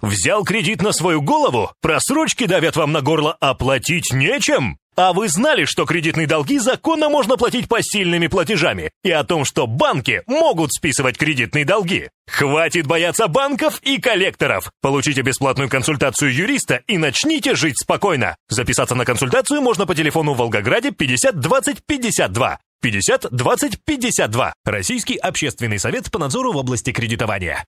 Взял кредит на свою голову? Просрочки давят вам на горло, оплатить а нечем? А вы знали, что кредитные долги законно можно платить посильными платежами? И о том, что банки могут списывать кредитные долги? Хватит бояться банков и коллекторов! Получите бесплатную консультацию юриста и начните жить спокойно! Записаться на консультацию можно по телефону в Волгограде 50 20 52. 50 20 52. Российский общественный совет по надзору в области кредитования.